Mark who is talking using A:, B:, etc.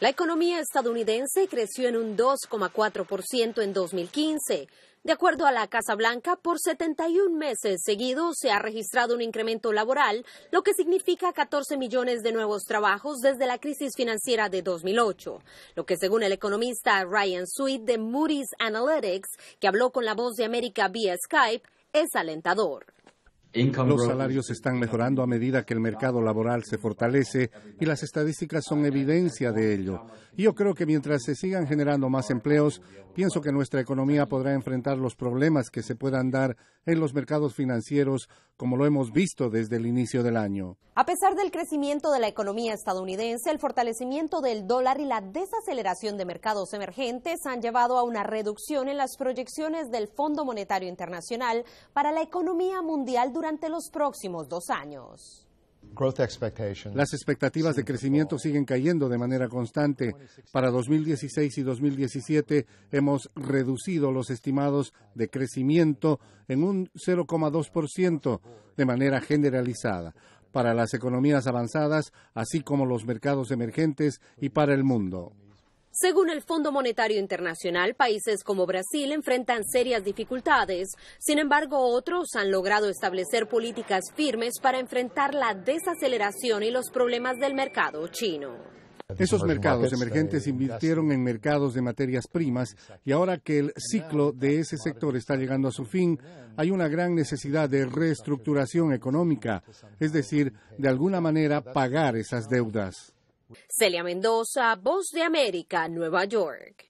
A: La economía estadounidense creció en un 2,4% en 2015. De acuerdo a la Casa Blanca, por 71 meses seguidos se ha registrado un incremento laboral, lo que significa 14 millones de nuevos trabajos desde la crisis financiera de 2008, lo que según el economista Ryan Sweet de Moody's Analytics, que habló con la voz de América vía Skype, es alentador.
B: Los salarios están mejorando a medida que el mercado laboral se fortalece y las estadísticas son evidencia de ello. yo creo que mientras se sigan generando más empleos, pienso que nuestra economía podrá enfrentar los problemas que se puedan dar en los mercados financieros, como lo hemos visto desde el inicio del año.
A: A pesar del crecimiento de la economía estadounidense, el fortalecimiento del dólar y la desaceleración de mercados emergentes han llevado a una reducción en las proyecciones del Fondo Monetario Internacional para la economía mundial durante durante los próximos dos años.
B: Las expectativas de crecimiento siguen cayendo de manera constante. Para 2016 y 2017 hemos reducido los estimados de crecimiento en un 0,2% de manera generalizada para las economías avanzadas, así como los mercados emergentes y para el mundo.
A: Según el Fondo Monetario Internacional, países como Brasil enfrentan serias dificultades. Sin embargo, otros han logrado establecer políticas firmes para enfrentar la desaceleración y los problemas del mercado chino.
B: Esos mercados emergentes invirtieron en mercados de materias primas y ahora que el ciclo de ese sector está llegando a su fin, hay una gran necesidad de reestructuración económica, es decir, de alguna manera pagar esas deudas.
A: Celia Mendoza, Voz de América, Nueva York.